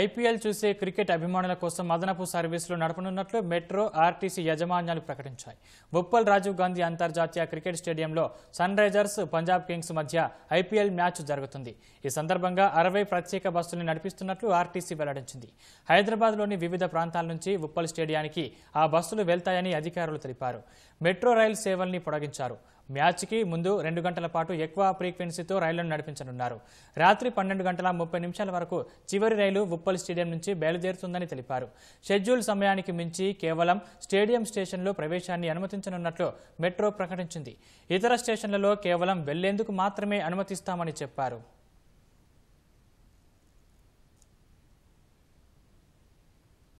IPL చూసే cricket అభిమానుల కోసం అదనపు సర్వీసులు నడపనున్నట్లు మెట్రో ఆర్టీసీ యాజమాన్యాలు ప్రకటించాయి బొప్పల్ రాజీవ్ గాంధీ అంతర్జాతీయ క్రికెట్ స్టేడియంలో సన్ రైజర్స్ పంజాబ్ కింగ్స్ మధ్య ఐపీఎల్ మ్యాచ్ జరుగుతుంది ఈ సందర్భంగా అరవై ప్రత్యేక బస్సుల్ని నడిపిస్తున్నట్లు ఆర్టీసీ వెల్లడించింది హైదరాబాద్లోని వివిధ ప్రాంతాల నుంచి ఉప్పల్ స్టేడియానికి ఆ బస్సులు వెళ్తాయని అధికారులు తెలిపారు మెట్రో రైలు సేవల్ని పొడగించారు మ్యాచ్కి ముందు రెండు గంటల పాటు ఎక్కువ ఫ్రీక్వెన్సీతో రైళ్లను నడిపించనున్నారు రాత్రి పన్నెండు గంటల ముప్పై నిమిషాల వరకు చివరి రైలు ఉప్పల్ స్టేడియం నుంచి బయలుదేరుతుందని తెలిపారు షెడ్యూల్ సమయానికి మించి కేవలం స్టేడియం స్టేషన్లో ప్రవేశాన్ని అనుమతించనున్నట్లు మెట్రో ప్రకటించింది ఇతర స్టేషన్లలో కేవలం వెళ్లేందుకు మాత్రమే అనుమతిస్తామని చెప్పారు